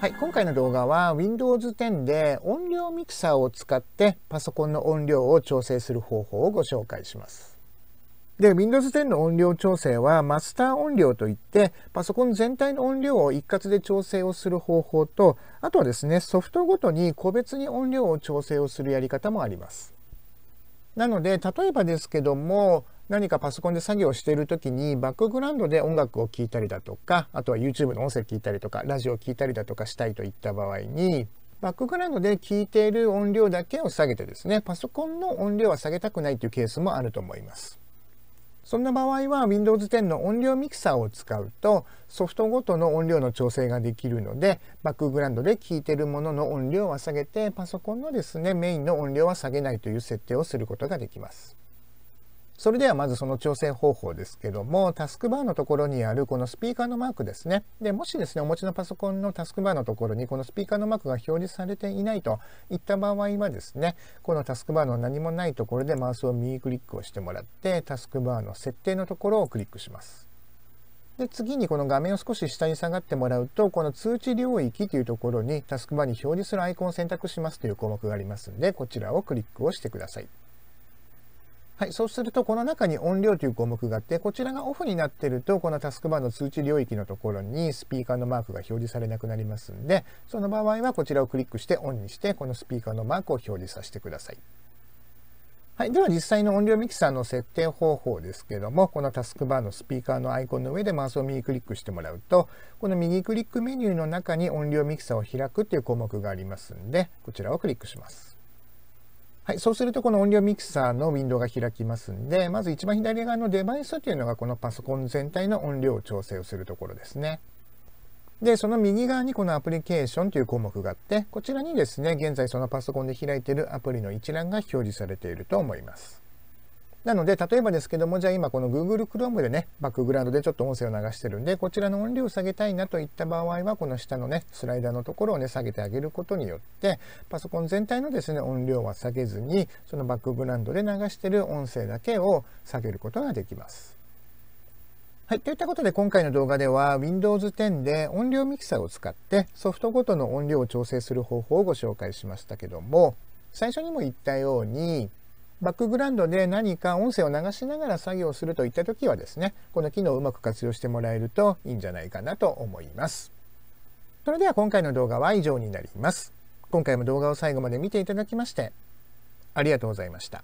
はい、今回の動画は Windows 10で音量ミキサーを使ってパソコンの音量を調整する方法をご紹介します。で、Windows 10の音量調整はマスター音量といってパソコン全体の音量を一括で調整をする方法とあとはですね、ソフトごとに個別に音量を調整をするやり方もあります。なので、例えばですけども何かパソコンで作業している時にバックグラウンドで音楽を聴いたりだとかあとは YouTube の音声聞いたりとかラジオを聴いたりだとかしたいといった場合にバックグラウンドで聴いている音量だけを下げてですねパソコンの音量は下げたくないというケースもあると思います。そんな場合は Windows 10の音量ミキサーを使うとソフトごとの音量の調整ができるのでバックグラウンドで聴いてるものの音量は下げてパソコンのですねメインの音量は下げないという設定をすることができます。それではまずその調整方法ですけども、タスクバーのところにあるこのスピーカーのマークですね。で、もしですね、お持ちのパソコンのタスクバーのところにこのスピーカーのマークが表示されていないといった場合はですね、このタスクバーの何もないところでマウスを右クリックをしてもらって、タスクバーの設定のところをクリックします。で次にこの画面を少し下に下がってもらうとこの通知領域というところにタスクバーに表示するアイコンを選択しますという項目がありますのでこちらをクリックをしてください。はい、そうすると、この中に音量という項目があって、こちらがオフになっていると、このタスクバーの通知領域のところにスピーカーのマークが表示されなくなりますんで、その場合はこちらをクリックしてオンにして、このスピーカーのマークを表示させてください。はい、では実際の音量ミキサーの設定方法ですけども、このタスクバーのスピーカーのアイコンの上でマウスを右クリックしてもらうと、この右クリックメニューの中に音量ミキサーを開くという項目がありますんで、こちらをクリックします。はい、そうするとこの音量ミキサーのウィンドウが開きますんで、まず一番左側のデバイスというのがこのパソコン全体の音量を調整をするところですね。で、その右側にこのアプリケーションという項目があって、こちらにですね、現在そのパソコンで開いているアプリの一覧が表示されていると思います。なので、例えばですけども、じゃあ今この Google Chrome でね、バックグラウンドでちょっと音声を流してるんで、こちらの音量を下げたいなといった場合は、この下のね、スライダーのところをね、下げてあげることによって、パソコン全体のですね、音量は下げずに、そのバックグラウンドで流してる音声だけを下げることができます。はい。といったことで今回の動画では Windows 10で音量ミキサーを使ってソフトごとの音量を調整する方法をご紹介しましたけども最初にも言ったようにバックグラウンドで何か音声を流しながら作業するといった時はですね、この機能をうまく活用してもらえるといいんじゃないかなと思います。それでは今回の動画は以上になります。今回も動画を最後まで見ていただきまして、ありがとうございました。